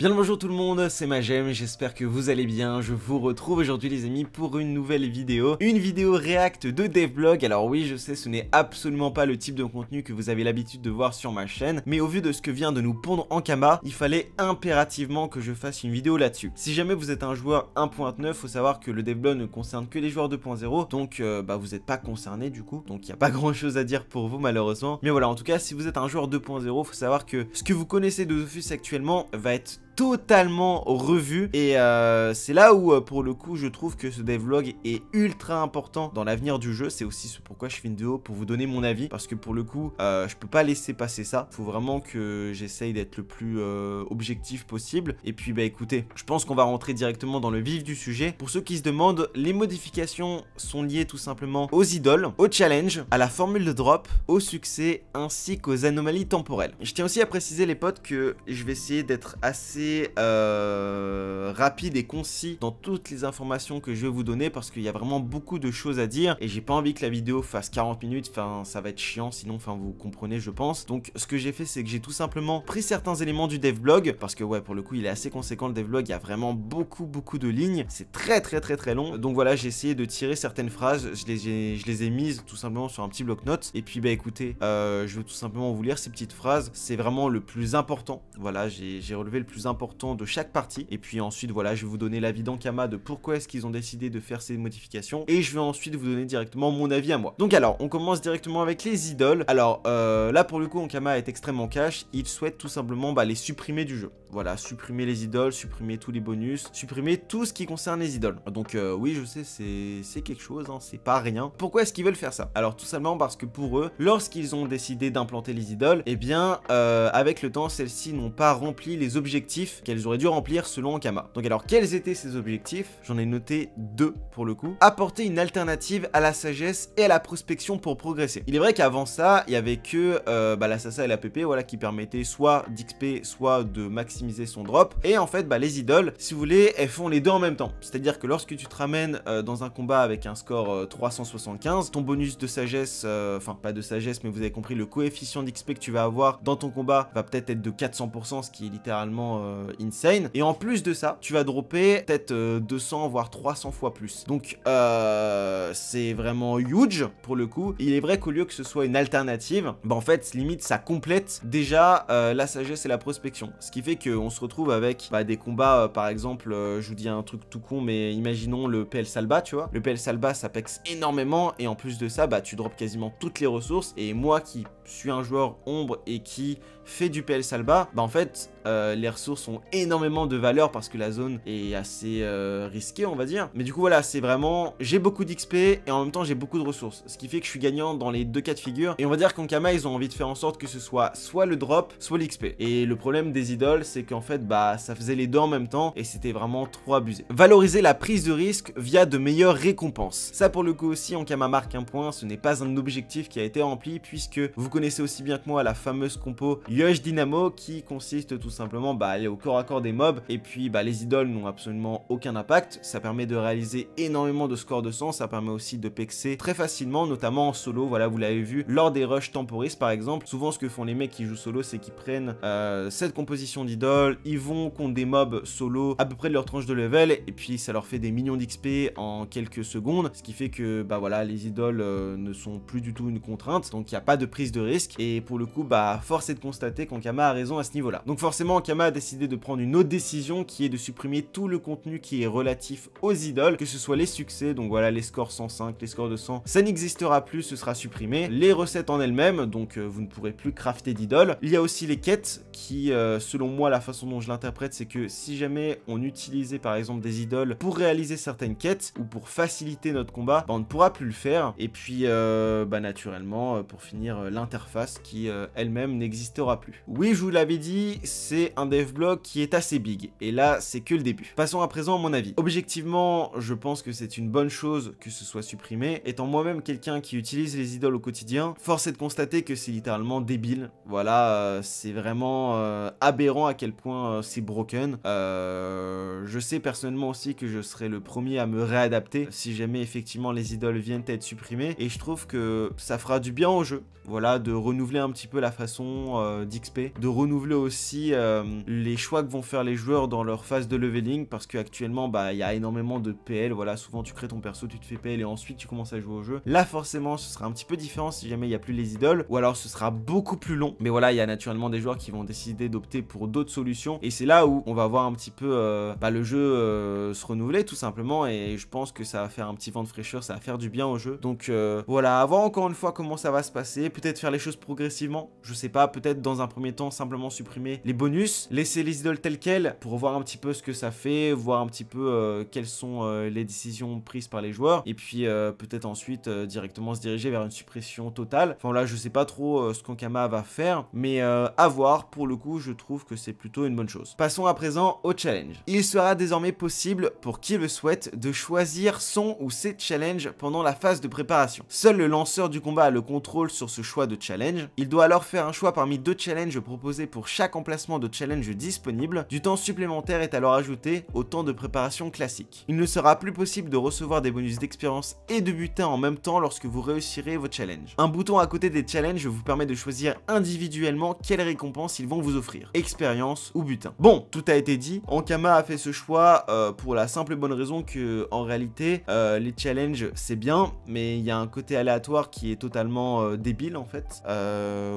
Bien le bonjour tout le monde, c'est Majem, j'espère que vous allez bien, je vous retrouve aujourd'hui les amis pour une nouvelle vidéo, une vidéo react de devlog, alors oui je sais ce n'est absolument pas le type de contenu que vous avez l'habitude de voir sur ma chaîne, mais au vu de ce que vient de nous pondre Ankama, il fallait impérativement que je fasse une vidéo là-dessus. Si jamais vous êtes un joueur 1.9, faut savoir que le devlog ne concerne que les joueurs 2.0, donc euh, bah vous n'êtes pas concerné du coup, donc il n'y a pas grand chose à dire pour vous malheureusement, mais voilà en tout cas si vous êtes un joueur 2.0, faut savoir que ce que vous connaissez de Zofus actuellement va être totalement revu et euh, c'est là où euh, pour le coup je trouve que ce devlog est ultra important dans l'avenir du jeu c'est aussi ce pourquoi je fais une vidéo pour vous donner mon avis parce que pour le coup euh, je peux pas laisser passer ça faut vraiment que j'essaye d'être le plus euh, objectif possible et puis bah écoutez je pense qu'on va rentrer directement dans le vif du sujet pour ceux qui se demandent les modifications sont liées tout simplement aux idoles Aux challenges, à la formule de drop au succès ainsi qu'aux anomalies temporelles je tiens aussi à préciser les potes que je vais essayer d'être assez euh, rapide et concis dans toutes les informations que je vais vous donner parce qu'il y a vraiment beaucoup de choses à dire et j'ai pas envie que la vidéo fasse 40 minutes, enfin ça va être chiant sinon enfin vous comprenez je pense. Donc ce que j'ai fait c'est que j'ai tout simplement pris certains éléments du dev blog parce que ouais pour le coup il est assez conséquent le dev blog il y a vraiment beaucoup beaucoup de lignes, c'est très très très très long. Donc voilà j'ai essayé de tirer certaines phrases, je les ai, mises tout simplement sur un petit bloc-notes et puis bah écoutez euh, je vais tout simplement vous lire ces petites phrases, c'est vraiment le plus important, voilà j'ai relevé le plus important de chaque partie. Et puis ensuite, voilà, je vais vous donner l'avis d'Ankama de pourquoi est-ce qu'ils ont décidé de faire ces modifications. Et je vais ensuite vous donner directement mon avis à moi. Donc alors, on commence directement avec les idoles. Alors euh, là, pour le coup, Ankama est extrêmement cash. Il souhaite tout simplement bah, les supprimer du jeu. Voilà, supprimer les idoles, supprimer tous les bonus, supprimer tout ce qui concerne les idoles. Donc euh, oui, je sais, c'est quelque chose, hein, c'est pas rien. Pourquoi est-ce qu'ils veulent faire ça Alors tout simplement parce que pour eux, lorsqu'ils ont décidé d'implanter les idoles, et eh bien, euh, avec le temps, celles-ci n'ont pas rempli les objectifs qu'elles auraient dû remplir selon Ankama. Donc alors, quels étaient ces objectifs J'en ai noté deux pour le coup. Apporter une alternative à la sagesse et à la prospection pour progresser. Il est vrai qu'avant ça, il y avait que euh, bah, la Sasa et la PP voilà, qui permettaient soit d'XP, soit de maximiser son drop. Et en fait, bah, les idoles, si vous voulez, elles font les deux en même temps. C'est-à-dire que lorsque tu te ramènes euh, dans un combat avec un score 375, euh, ton bonus de sagesse, enfin pas de sagesse, mais vous avez compris, le coefficient d'XP que tu vas avoir dans ton combat va peut-être être de 400%, ce qui est littéralement euh, insane. Et en plus de ça, tu vas dropper peut-être 200 euh, voire 300 fois plus. Donc euh, c'est vraiment huge pour le coup. Il est vrai qu'au lieu que ce soit une alternative, bah en fait limite ça complète déjà la sagesse et la prospection. Ce qui fait qu'on se retrouve avec bah, des combats par exemple, je vous dis un truc tout con mais imaginons le PL Salba tu vois. Le PL Salba ça pexe énormément et en plus de ça bah tu drops quasiment toutes les ressources et moi qui suis un joueur ombre et qui fait du PL Salba, bah en fait euh, les ressources ont énormément de valeur parce que la zone est assez euh, risquée, on va dire. Mais du coup, voilà, c'est vraiment... J'ai beaucoup d'XP et en même temps, j'ai beaucoup de ressources. Ce qui fait que je suis gagnant dans les deux cas de figure. Et on va dire qu'en Kama, ils ont envie de faire en sorte que ce soit soit le drop, soit l'XP. Et le problème des idoles, c'est qu'en fait, bah, ça faisait les deux en même temps et c'était vraiment trop abusé. Valoriser la prise de risque via de meilleures récompenses. Ça, pour le coup aussi, en Kama marque un point. Ce n'est pas un objectif qui a été rempli puisque vous connaissez aussi bien que moi la fameuse compo Yosh Dynamo qui consiste tout simplement bah, aller au corps à corps des mobs, et puis bah, les idoles n'ont absolument aucun impact, ça permet de réaliser énormément de scores de sang, ça permet aussi de pexer très facilement, notamment en solo, voilà vous l'avez vu, lors des rushs temporistes par exemple, souvent ce que font les mecs qui jouent solo, c'est qu'ils prennent euh, cette composition d'idoles, ils vont contre des mobs solo à peu près de leur tranche de level, et puis ça leur fait des millions d'XP en quelques secondes, ce qui fait que bah voilà, les idoles euh, ne sont plus du tout une contrainte, donc il n'y a pas de prise de risque, et pour le coup, bah force est de constater qu'Ankama a raison à ce niveau-là. Donc forcément Forcément, Kama a décidé de prendre une autre décision qui est de supprimer tout le contenu qui est relatif aux idoles, que ce soit les succès, donc voilà les scores 105, les scores de 100, ça n'existera plus, ce sera supprimé. Les recettes en elles-mêmes, donc euh, vous ne pourrez plus crafter d'idoles. Il y a aussi les quêtes qui, euh, selon moi, la façon dont je l'interprète, c'est que si jamais on utilisait par exemple des idoles pour réaliser certaines quêtes ou pour faciliter notre combat, bah, on ne pourra plus le faire. Et puis, euh, bah, naturellement, pour finir, l'interface qui elle-même n'existera plus. Oui, je vous l'avais dit, c'est un devblog qui est assez big. Et là, c'est que le début. Passons à présent à mon avis. Objectivement, je pense que c'est une bonne chose que ce soit supprimé. Étant moi-même quelqu'un qui utilise les idoles au quotidien, force est de constater que c'est littéralement débile. Voilà, euh, c'est vraiment euh, aberrant à quel point euh, c'est broken. je sais personnellement aussi que je serai le premier à me réadapter si jamais effectivement les idoles viennent être supprimées. Et je trouve que ça fera du bien au jeu. Voilà, de renouveler un petit peu la façon d'XP, de renouveler aussi euh, les choix que vont faire les joueurs dans leur phase de leveling, parce qu'actuellement, bah, il y a énormément de PL, voilà, souvent tu crées ton perso, tu te fais PL et ensuite tu commences à jouer au jeu. Là, forcément, ce sera un petit peu différent si jamais il n'y a plus les idoles, ou alors ce sera beaucoup plus long. Mais voilà, il y a naturellement des joueurs qui vont décider d'opter pour d'autres solutions, et c'est là où on va voir un petit peu euh, bah, le jeu euh, se renouveler, tout simplement, et je pense que ça va faire un petit vent de fraîcheur, ça va faire du bien au jeu. Donc voilà, à voir encore une fois comment ça va se passer, peut-être faire les choses progressivement, je sais pas, peut-être dans un premier temps simplement supprimer les bonus bonus. Laissez les idoles telles quelles pour voir un petit peu ce que ça fait, voir un petit peu euh, quelles sont euh, les décisions prises par les joueurs. Et puis euh, peut-être ensuite directement se diriger vers une suppression totale. Enfin là, je sais pas trop ce qu'Ankama va faire, mais à voir. Pour le coup, je trouve que c'est plutôt une bonne chose. Passons à présent au challenge. Il sera désormais possible pour qui le souhaite de choisir son ou ses challenges pendant la phase de préparation. Seul le lanceur du combat a le contrôle sur ce choix de challenge. Il doit alors faire un choix parmi deux challenges proposés pour chaque emplacement de challenges disponibles, du temps supplémentaire est alors ajouté au temps de préparation classique. Il ne sera plus possible de recevoir des bonus d'expérience et de butin en même temps lorsque vous réussirez vos challenges. Un bouton à côté des challenges vous permet de choisir individuellement quelles récompenses ils vont vous offrir, expérience ou butin. Bon, tout a été dit, Ankama a fait ce choix euh, pour la simple et bonne raison que en réalité euh, les challenges c'est bien, mais il y a un côté aléatoire qui est totalement euh, débile en fait.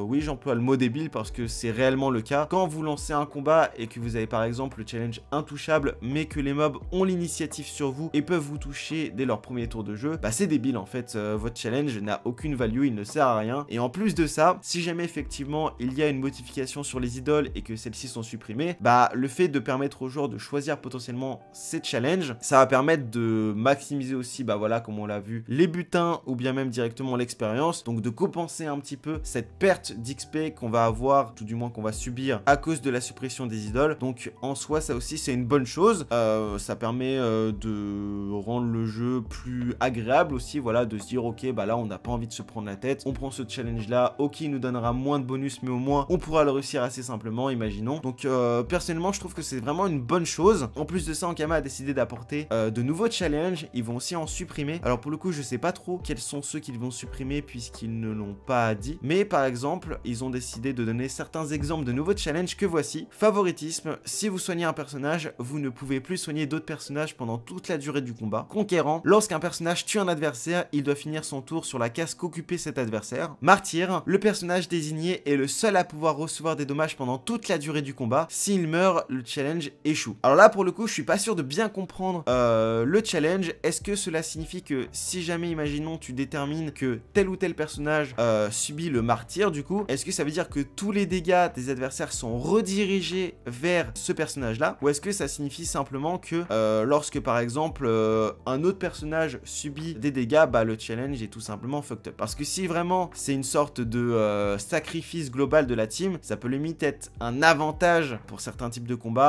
oui j'emploie le mot débile parce que c'est réellement le cas. Quand vous un combat et que vous avez par exemple le challenge intouchable mais que les mobs ont l'initiative sur vous et peuvent vous toucher dès leur premier tour de jeu, bah c'est débile en fait, euh, votre challenge n'a aucune value, il ne sert à rien. Et en plus de ça, si jamais effectivement il y a une modification sur les idoles et que celles-ci sont supprimées, bah le fait de permettre aux joueurs de choisir potentiellement ces challenges, ça va permettre de maximiser aussi, bah voilà, comme on l'a vu, les butins ou bien même directement l'expérience, donc de compenser un petit peu cette perte d'XP qu'on va avoir, tout du moins qu'on va subir à cause de la suppression des idoles. Donc en soi, ça aussi, c'est une bonne chose. Euh, ça permet euh, de rendre le jeu plus agréable aussi, voilà, de se dire, ok, bah là, on n'a pas envie de se prendre la tête. On prend ce challenge-là, ok, il nous donnera moins de bonus, mais au moins, on pourra le réussir assez simplement, imaginons. Donc euh, personnellement, je trouve que c'est vraiment une bonne chose. En plus de ça, Ankama a décidé d'apporter euh, de nouveaux challenges. Ils vont aussi en supprimer. Alors pour le coup, je sais pas trop quels sont ceux qu'ils vont supprimer puisqu'ils ne l'ont pas dit. Mais par exemple, ils ont décidé de donner certains exemples de nouveaux challenges que voici. Favoritisme, si vous soignez un personnage, vous ne pouvez plus soigner d'autres personnages pendant toute la durée du combat. Conquérant, lorsqu'un personnage tue un adversaire, il doit finir son tour sur la case qu'occupait cet adversaire. Martyr, le personnage désigné est le seul à pouvoir recevoir des dommages pendant toute la durée du combat. S'il meurt, le challenge échoue. Alors là, pour le coup, je suis pas sûr de bien comprendre euh, le challenge. Est-ce que cela signifie que si jamais, imaginons, tu détermines que tel ou tel personnage euh, subit le martyr, du coup, est-ce que ça veut dire que tous les dégâts des adversaires sont rediriger vers ce personnage-là Ou est-ce que ça signifie simplement que euh, lorsque par exemple euh, un autre personnage subit des dégâts, bah le challenge est tout simplement fucked up Parce que si vraiment c'est une sorte de euh, sacrifice global de la team, ça peut limite être un avantage pour certains types de combats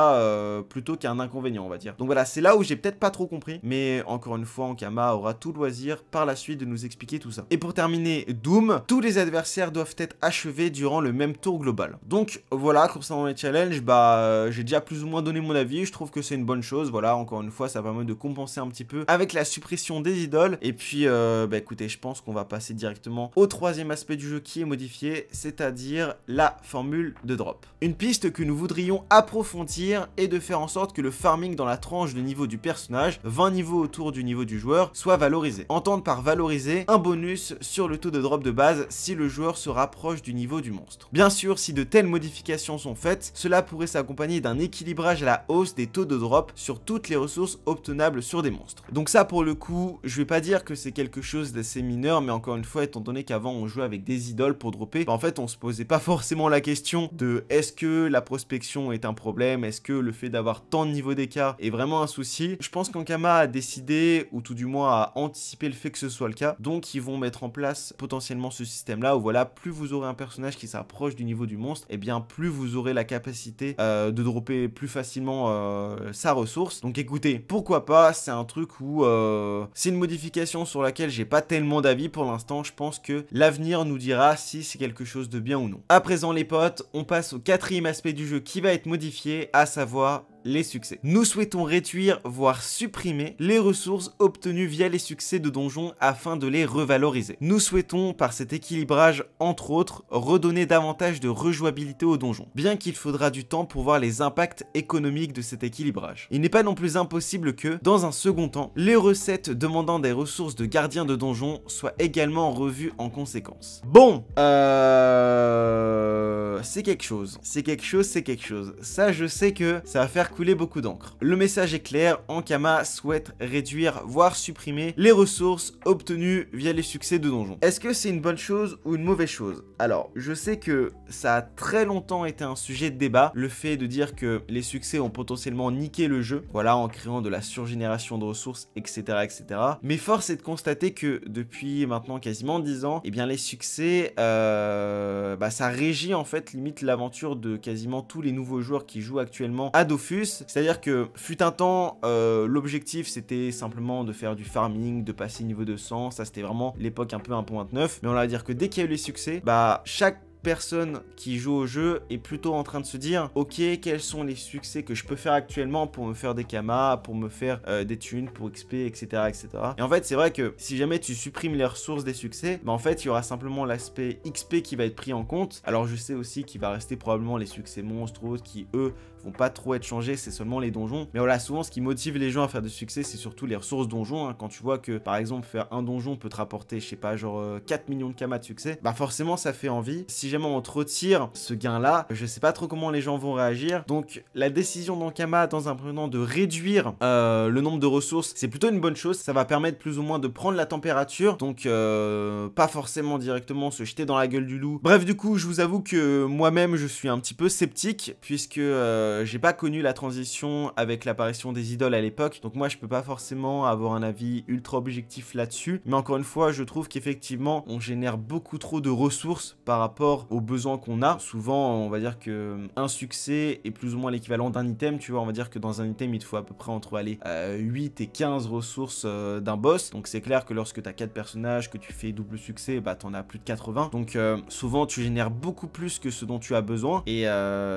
plutôt qu'un inconvénient on va dire. Donc voilà, c'est là où j'ai peut-être pas trop compris, mais encore une fois Ankama aura tout loisir par la suite de nous expliquer tout ça. Et pour terminer Doom, tous les adversaires doivent être achevés durant le même tour global. Donc voilà, comme ça dans les challenges bah, euh, j'ai déjà plus ou moins donné mon avis. Je trouve que c'est une bonne chose. Voilà, encore une fois, ça permet de compenser un petit peu avec la suppression des idoles. Et puis, euh, bah, écoutez, je pense qu'on va passer directement au troisième aspect du jeu qui est modifié, c'est-à-dire la formule de drop. Une piste que nous voudrions approfondir est de faire en sorte que le farming dans la tranche de niveau du personnage, 20 niveaux autour du niveau du joueur, soit valorisé. Entendre par valoriser un bonus sur le taux de drop de base si le joueur se rapproche du niveau du monstre. Bien sûr, si de telles modifications sont faites fait, cela pourrait s'accompagner d'un équilibrage à la hausse des taux de drop sur toutes les ressources obtenables sur des monstres. Donc ça pour le coup, je vais pas dire que c'est quelque chose d'assez mineur, mais encore une fois, étant donné qu'avant on jouait avec des idoles pour dropper, bah, en fait on se posait pas forcément la question de est-ce que la prospection est un problème, est-ce que le fait d'avoir tant de niveaux d'écart est vraiment un souci. Je pense qu'Ankama a décidé, ou tout du moins a anticipé le fait que ce soit le cas, donc ils vont mettre en place potentiellement ce système là où voilà, plus vous aurez un personnage qui s'approche du niveau du monstre, et eh bien plus vous aurez la capacité euh, de dropper plus facilement euh, sa ressource. Donc écoutez, pourquoi pas, c'est un truc où euh, c'est une modification sur laquelle j'ai pas tellement d'avis pour l'instant, je pense que l'avenir nous dira si c'est quelque chose de bien ou non. À présent les potes, on passe au quatrième aspect du jeu qui va être modifié, à savoir les succès. Nous souhaitons réduire, voire supprimer, les ressources obtenues via les succès de donjons afin de les revaloriser. Nous souhaitons, par cet équilibrage, entre autres, redonner davantage de rejouabilité aux donjons, bien qu'il faudra du temps pour voir les impacts économiques de cet équilibrage. Il n'est pas non plus impossible que, dans un second temps, les recettes demandant des ressources de gardiens de donjons soient également revues en conséquence. Bon, euh... C'est quelque chose, c'est quelque chose, c'est quelque chose. Ça, je sais que ça va faire couler beaucoup d'encre. Le message est clair, Ankama souhaite réduire, voire supprimer les ressources obtenues via les succès de donjons. Est-ce que c'est une bonne chose ou une mauvaise chose Alors, je sais que ça a très longtemps été un sujet de débat, le fait de dire que les succès ont potentiellement niqué le jeu, voilà, en créant de la surgénération de ressources, etc., etc. Mais force est de constater que depuis maintenant quasiment 10 ans, eh bien les succès, euh, bah, ça régit en fait limite l'aventure de quasiment tous les nouveaux joueurs qui jouent actuellement à Dofus, c'est-à-dire que fut un temps, euh, l'objectif c'était simplement de faire du farming, de passer niveau 200. Ça c'était vraiment l'époque un peu 1.29. Mais on va dire que dès qu'il y a eu les succès, bah chaque personne qui joue au jeu est plutôt en train de se dire ok quels sont les succès que je peux faire actuellement pour me faire des kamas pour me faire euh, des tunes, pour XP etc etc et en fait c'est vrai que si jamais tu supprimes les ressources des succès bah en fait il y aura simplement l'aspect XP qui va être pris en compte alors je sais aussi qu'il va rester probablement les succès monstres qui eux vont pas trop être changés, c'est seulement les donjons. Mais voilà, souvent ce qui motive les gens à faire du succès, c'est surtout les ressources donjons. Hein. Quand tu vois que par exemple faire un donjon peut te rapporter, je sais pas, genre 4 euh, millions de kamas de succès, bah forcément ça fait envie. Si jamais on te retire ce gain-là, je sais pas trop comment les gens vont réagir. Donc la décision d'Ankama dans un premier temps de réduire euh, le nombre de ressources, c'est plutôt une bonne chose. Ça va permettre plus ou moins de prendre la température, donc euh, pas forcément directement se jeter dans la gueule du loup. Bref, du coup, je vous avoue que moi-même je suis un petit peu sceptique puisque euh, j'ai pas connu la transition avec l'apparition des idoles à l'époque, donc moi je peux pas forcément avoir un avis ultra objectif là-dessus. Mais encore une fois, je trouve qu'effectivement, on génère beaucoup trop de ressources par rapport aux besoins qu'on a. Souvent, on va dire que un succès est plus ou moins l'équivalent d'un item, tu vois. On va dire que dans un item, il te faut à peu près entre aller 8 euh, et 15 ressources euh, d'un boss. Donc c'est clair que lorsque tu as 4 personnages, que tu fais double succès, bah t'en as plus de 80. Donc souvent, tu génères beaucoup plus que ce dont tu as besoin et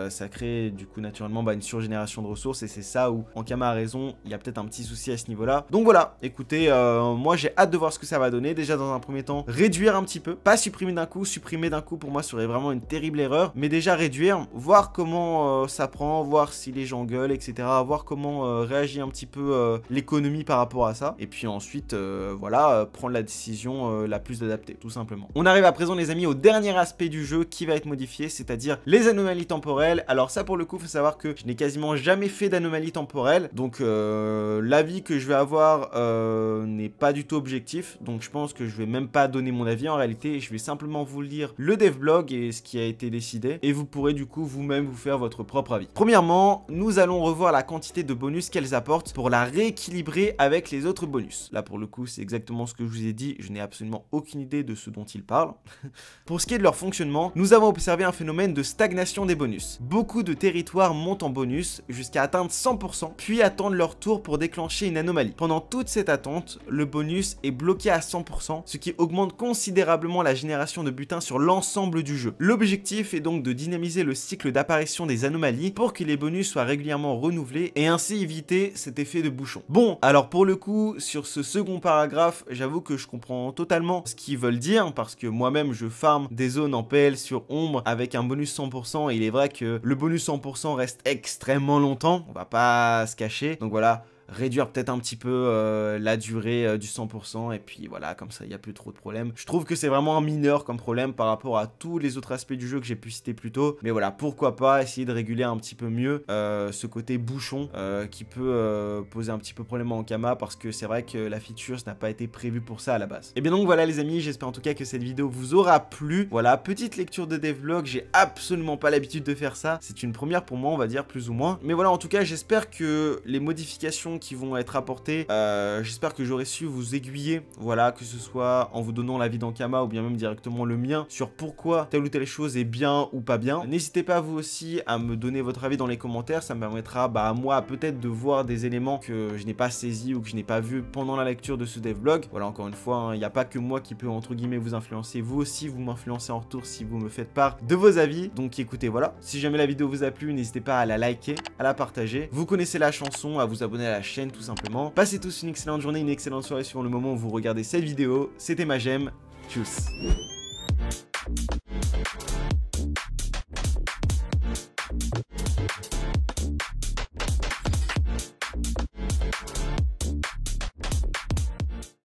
ça crée du coup naturellement bah, une surgénération de ressources et c'est ça où Ankama a raison, il y a peut-être un petit souci à ce niveau-là. Donc voilà, écoutez, euh, moi j'ai hâte de voir ce que ça va donner. Déjà dans un premier temps, réduire un petit peu, pas supprimer d'un coup, supprimer d'un coup pour moi serait vraiment une terrible erreur, mais déjà réduire, voir comment euh, ça prend, voir si les gens gueulent, etc. Voir comment euh, réagit un petit peu l'économie par rapport à ça. Et puis ensuite, voilà, prendre la décision la plus adaptée, tout simplement. On arrive à présent les amis au dernier aspect du jeu qui va être modifié, c'est-à-dire les anomalies temporelles. Alors ça pour le coup, faut savoir que je n'ai quasiment jamais fait d'anomalie temporelle. Donc euh, l'avis que je vais avoir euh, n'est pas du tout objectif. Donc je pense que je vais même pas donner mon avis en réalité. Je vais simplement vous lire le dev blog et ce qui a été décidé. Et vous pourrez du coup vous-même vous faire votre propre avis. Premièrement, nous allons revoir la quantité de bonus qu'elles apportent pour la rééquilibrer avec les autres bonus. Là pour le coup c'est exactement ce que je vous ai dit. Je n'ai absolument aucune idée de ce dont ils parlent. pour ce qui est de leur fonctionnement, nous avons observé un phénomène de stagnation des bonus. Beaucoup de territoires en bonus jusqu'à atteindre 100%, puis attendre leur tour pour déclencher une anomalie. Pendant toute cette attente, le bonus est bloqué à 100%, ce qui augmente considérablement la génération de butin sur l'ensemble du jeu. L'objectif est donc de dynamiser le cycle d'apparition des anomalies pour que les bonus soient régulièrement renouvelés et ainsi éviter cet effet de bouchon. Bon, alors pour le coup, sur ce second paragraphe, j'avoue que je comprends totalement ce qu'ils veulent dire parce que moi-même je farm des zones en PL sur ombre avec un bonus 100% et il est vrai que le bonus 100% reste extrêmement longtemps, on va pas se cacher. Donc voilà, réduire peut-être un petit peu euh, la durée euh, du 100%, et puis voilà, comme ça, il n'y a plus trop de problèmes. Je trouve que c'est vraiment un mineur comme problème par rapport à tous les autres aspects du jeu que j'ai pu citer plus tôt, mais voilà, pourquoi pas essayer de réguler un petit peu mieux euh, ce côté bouchon qui peut poser un petit peu problème en Kama, parce que c'est vrai que la feature n'a pas été prévue pour ça à la base. Et bien donc voilà les amis, j'espère en tout cas que cette vidéo vous aura plu. Voilà, petite lecture de devlog, j'ai absolument pas l'habitude de faire ça, c'est une première pour moi, on va dire, plus ou moins. Mais voilà, en tout cas, j'espère que les modifications qui vont être apportées. Euh, j'espère que j'aurai su vous aiguiller, voilà, que ce soit en vous donnant l'avis d'Ankama ou bien même directement le mien sur pourquoi telle ou telle chose est bien ou pas bien. N'hésitez pas vous aussi à me donner votre avis dans les commentaires, ça me permettra bah, à moi peut-être de voir des éléments que je n'ai pas saisis ou que je n'ai pas vu pendant la lecture de ce dev blog Voilà, encore une fois, il hein, n'y a pas que moi qui peut entre guillemets vous influencer, vous aussi vous m'influencez en retour si vous me faites part de vos avis. Donc écoutez, voilà, si jamais la vidéo vous a plu, n'hésitez pas à la liker, à la partager. Vous connaissez la chanson, à vous abonner à la chaîne tout simplement. Passez tous une excellente journée, une excellente soirée Sur le moment où vous regardez cette vidéo. C'était ma Magem, tchuss